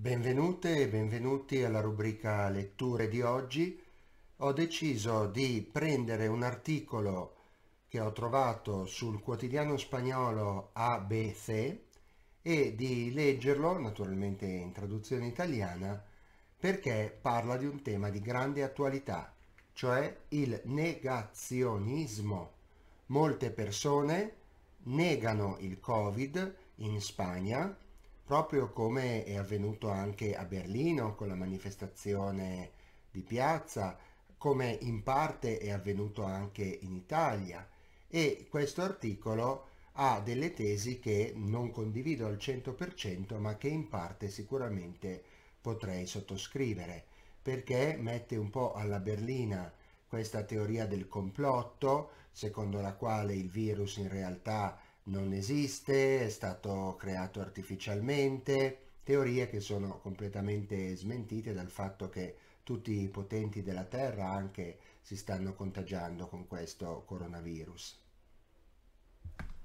Benvenute e benvenuti alla rubrica letture di oggi. Ho deciso di prendere un articolo che ho trovato sul quotidiano spagnolo ABC e di leggerlo, naturalmente in traduzione italiana, perché parla di un tema di grande attualità, cioè il negazionismo. Molte persone negano il Covid in Spagna proprio come è avvenuto anche a Berlino con la manifestazione di piazza, come in parte è avvenuto anche in Italia. E questo articolo ha delle tesi che non condivido al 100% ma che in parte sicuramente potrei sottoscrivere perché mette un po' alla berlina questa teoria del complotto secondo la quale il virus in realtà non esiste, è stato creato artificialmente, teorie che sono completamente smentite dal fatto che tutti i potenti della Terra anche si stanno contagiando con questo coronavirus.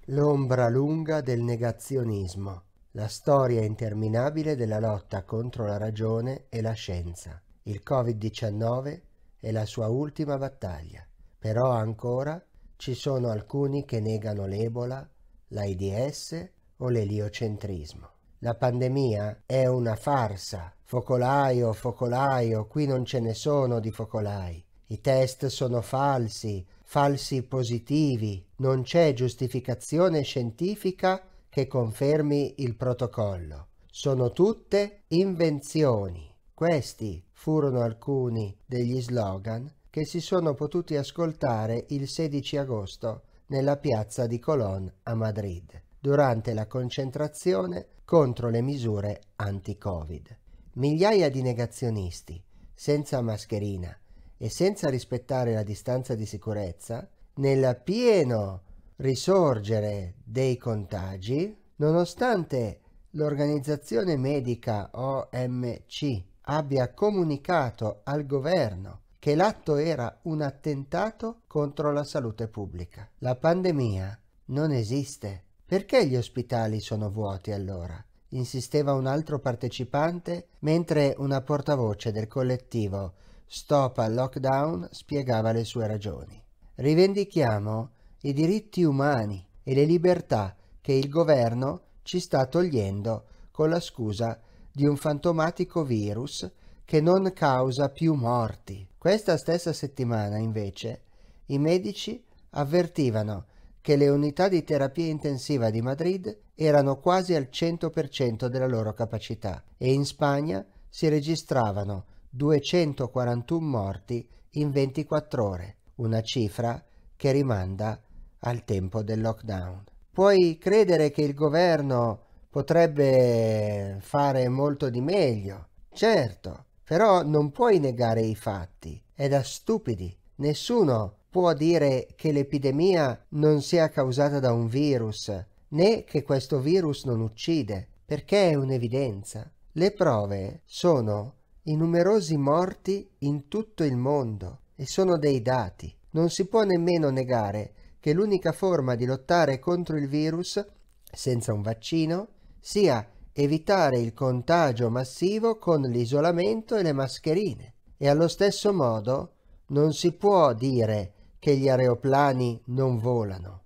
L'ombra lunga del negazionismo, la storia interminabile della lotta contro la ragione e la scienza. Il Covid-19 è la sua ultima battaglia, però ancora ci sono alcuni che negano l'Ebola, l'AIDS o l'eliocentrismo. La pandemia è una farsa. Focolaio, focolaio, qui non ce ne sono di focolai. I test sono falsi, falsi positivi. Non c'è giustificazione scientifica che confermi il protocollo. Sono tutte invenzioni. Questi furono alcuni degli slogan che si sono potuti ascoltare il 16 agosto nella piazza di Colón a Madrid durante la concentrazione contro le misure anti-Covid. Migliaia di negazionisti, senza mascherina e senza rispettare la distanza di sicurezza, nel pieno risorgere dei contagi, nonostante l'organizzazione medica OMC abbia comunicato al governo che l'atto era un attentato contro la salute pubblica. La pandemia non esiste. Perché gli ospitali sono vuoti allora? insisteva un altro partecipante, mentre una portavoce del collettivo Stop al Lockdown spiegava le sue ragioni. Rivendichiamo i diritti umani e le libertà che il governo ci sta togliendo con la scusa di un fantomatico virus che non causa più morti. Questa stessa settimana, invece, i medici avvertivano che le unità di terapia intensiva di Madrid erano quasi al 100% della loro capacità e in Spagna si registravano 241 morti in 24 ore, una cifra che rimanda al tempo del lockdown. Puoi credere che il governo potrebbe fare molto di meglio? Certo, però non puoi negare i fatti, è da stupidi. Nessuno può dire che l'epidemia non sia causata da un virus, né che questo virus non uccide, perché è un'evidenza. Le prove sono i numerosi morti in tutto il mondo e sono dei dati. Non si può nemmeno negare che l'unica forma di lottare contro il virus senza un vaccino sia evitare il contagio massivo con l'isolamento e le mascherine. E allo stesso modo non si può dire che gli aeroplani non volano.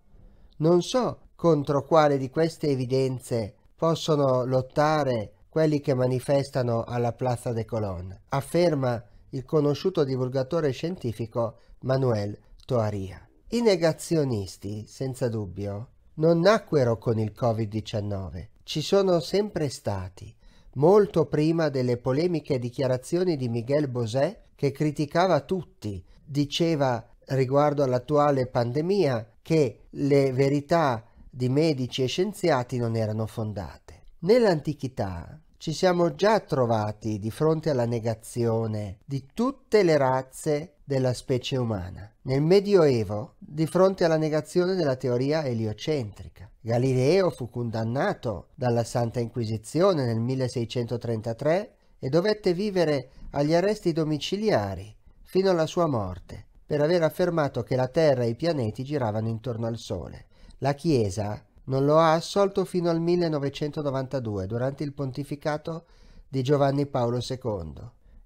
Non so contro quale di queste evidenze possono lottare quelli che manifestano alla Plaza de Colón, afferma il conosciuto divulgatore scientifico Manuel Toaria. I negazionisti, senza dubbio, non nacquero con il Covid-19, ci sono sempre stati, molto prima delle polemiche dichiarazioni di Miguel Bosè che criticava tutti, diceva riguardo all'attuale pandemia che le verità di medici e scienziati non erano fondate. Nell'antichità ci siamo già trovati di fronte alla negazione di tutte le razze della specie umana. Nel Medioevo, di fronte alla negazione della teoria eliocentrica, Galileo fu condannato dalla Santa Inquisizione nel 1633 e dovette vivere agli arresti domiciliari fino alla sua morte per aver affermato che la Terra e i pianeti giravano intorno al Sole. La Chiesa non lo ha assolto fino al 1992 durante il pontificato di Giovanni Paolo II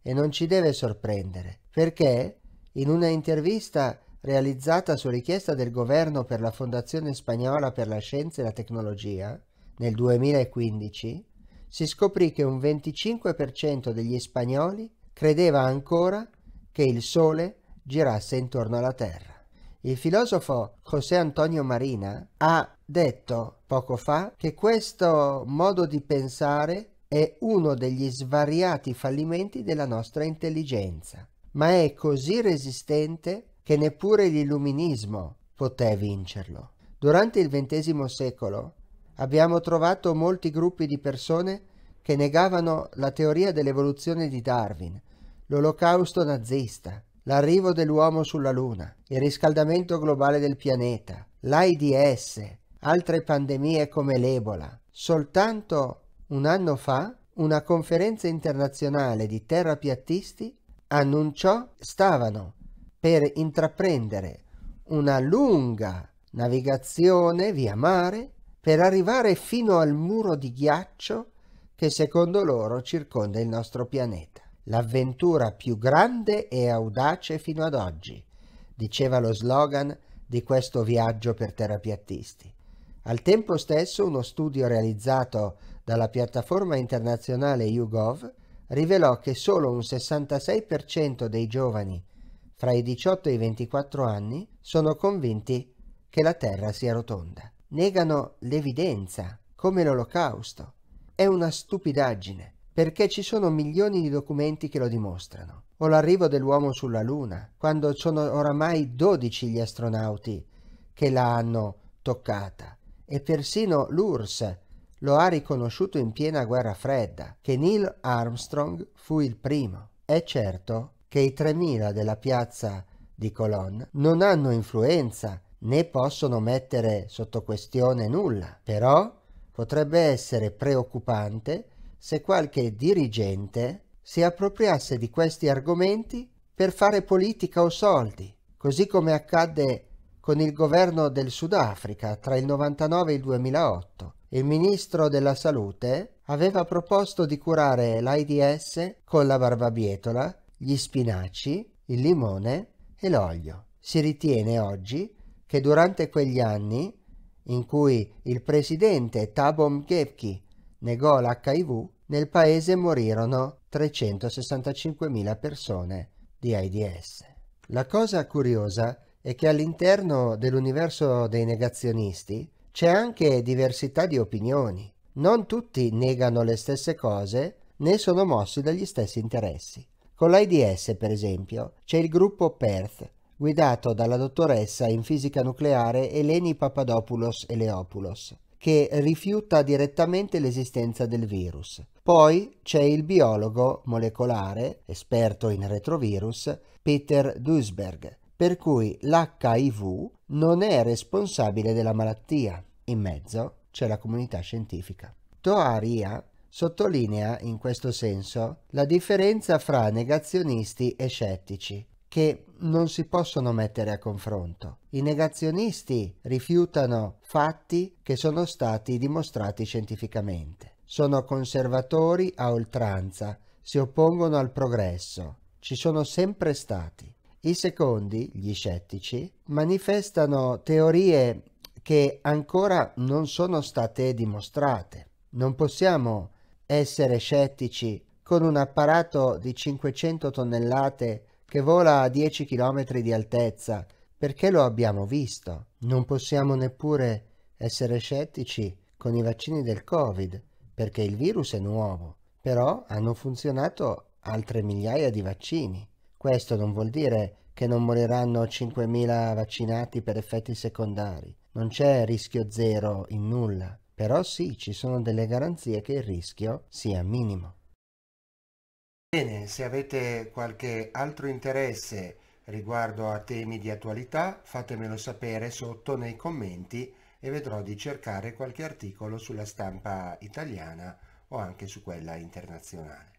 e non ci deve sorprendere perché in una intervista realizzata su richiesta del governo per la Fondazione Spagnola per la Scienza e la Tecnologia nel 2015, si scoprì che un 25% degli spagnoli credeva ancora che il Sole girasse intorno alla Terra. Il filosofo José Antonio Marina ha detto poco fa che questo modo di pensare è uno degli svariati fallimenti della nostra intelligenza ma è così resistente che neppure l'illuminismo poté vincerlo. Durante il XX secolo abbiamo trovato molti gruppi di persone che negavano la teoria dell'evoluzione di Darwin, l'olocausto nazista, l'arrivo dell'uomo sulla Luna, il riscaldamento globale del pianeta, l'AIDS, altre pandemie come l'Ebola. Soltanto un anno fa una conferenza internazionale di terrapiattisti annunciò stavano per intraprendere una lunga navigazione via mare per arrivare fino al muro di ghiaccio che secondo loro circonda il nostro pianeta. L'avventura più grande e audace fino ad oggi, diceva lo slogan di questo viaggio per terapiattisti. Al tempo stesso uno studio realizzato dalla piattaforma internazionale YouGov rivelò che solo un 66% dei giovani fra i 18 e i 24 anni sono convinti che la Terra sia rotonda. Negano l'evidenza, come l'olocausto. È una stupidaggine, perché ci sono milioni di documenti che lo dimostrano. O l'arrivo dell'uomo sulla Luna, quando sono oramai 12 gli astronauti che la hanno toccata. E persino l'URSS lo ha riconosciuto in piena guerra fredda, che Neil Armstrong fu il primo. È certo che i 3.000 della piazza di Colonne non hanno influenza né possono mettere sotto questione nulla, però potrebbe essere preoccupante se qualche dirigente si appropriasse di questi argomenti per fare politica o soldi, così come accadde con il governo del Sudafrica tra il 99 e il 2008, il ministro della salute aveva proposto di curare l'AIDS con la barbabietola, gli spinaci, il limone e l'olio. Si ritiene oggi che durante quegli anni in cui il presidente Thabo Mbeki negò l'HIV, nel paese morirono 365.000 persone di AIDS. La cosa curiosa è che all'interno dell'universo dei negazionisti c'è anche diversità di opinioni. Non tutti negano le stesse cose né sono mossi dagli stessi interessi. Con l'AIDS, per esempio, c'è il gruppo PERTH, guidato dalla dottoressa in fisica nucleare Eleni Papadopoulos Eleopoulos, che rifiuta direttamente l'esistenza del virus. Poi c'è il biologo molecolare, esperto in retrovirus, Peter Duisberg, per cui l'HIV non è responsabile della malattia. In mezzo c'è la comunità scientifica. Toaria sottolinea in questo senso la differenza fra negazionisti e scettici, che non si possono mettere a confronto. I negazionisti rifiutano fatti che sono stati dimostrati scientificamente. Sono conservatori a oltranza, si oppongono al progresso, ci sono sempre stati. I secondi, gli scettici, manifestano teorie che ancora non sono state dimostrate. Non possiamo essere scettici con un apparato di 500 tonnellate che vola a 10 km di altezza perché lo abbiamo visto. Non possiamo neppure essere scettici con i vaccini del Covid perché il virus è nuovo, però hanno funzionato altre migliaia di vaccini questo non vuol dire che non moriranno 5.000 vaccinati per effetti secondari. Non c'è rischio zero in nulla, però sì, ci sono delle garanzie che il rischio sia minimo. Bene, se avete qualche altro interesse riguardo a temi di attualità, fatemelo sapere sotto nei commenti e vedrò di cercare qualche articolo sulla stampa italiana o anche su quella internazionale.